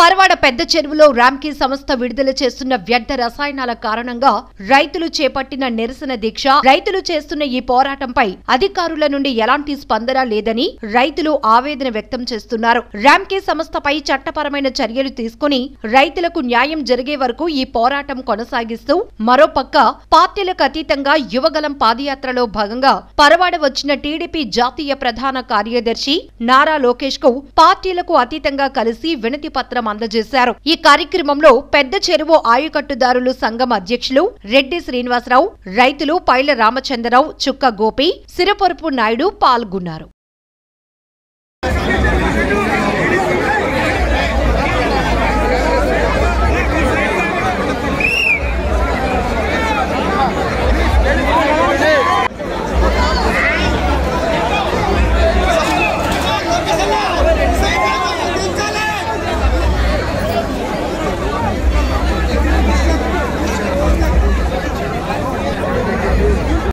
పరవాడ పెద్ద చెరువులో ర్యాంకీ సంస్థ విడుదల చేస్తున్న వ్యర్థ రసాయనాల కారణంగా రైతులు చేపట్టిన నిరసన దీక్ష రైతులు చేస్తున్న ఈ పోరాటంపై అధికారుల నుండి ఎలాంటి స్పందన లేదని రైతులు ఆవేదన వ్యక్తం చేస్తున్నారు ర్యాంకీ సంస్థపై చట్టపరమైన చర్యలు తీసుకుని రైతులకు న్యాయం జరిగే వరకు ఈ పోరాటం కొనసాగిస్తూ మరోపక్క పార్టీలకు అతీతంగా యువగలం పాదయాత్రలో భాగంగా పరవాడ వచ్చిన టీడీపీ జాతీయ ప్రధాన కార్యదర్శి నారా లోకేష్ కు పార్టీలకు అతీతంగా కలిసి వినతి పత్రం పురస్కారం అందజేశారు ఈ కార్యక్రమంలో పెద్ద చెరువు ఆయుకట్టుదారులు సంఘం అధ్యక్షులు రెడ్డి శ్రీనివాసరావు రైతులు పైల రామచంద్రరావు చుక్క గోపి సిరపరుపు నాయుడు పాల్గొన్నారు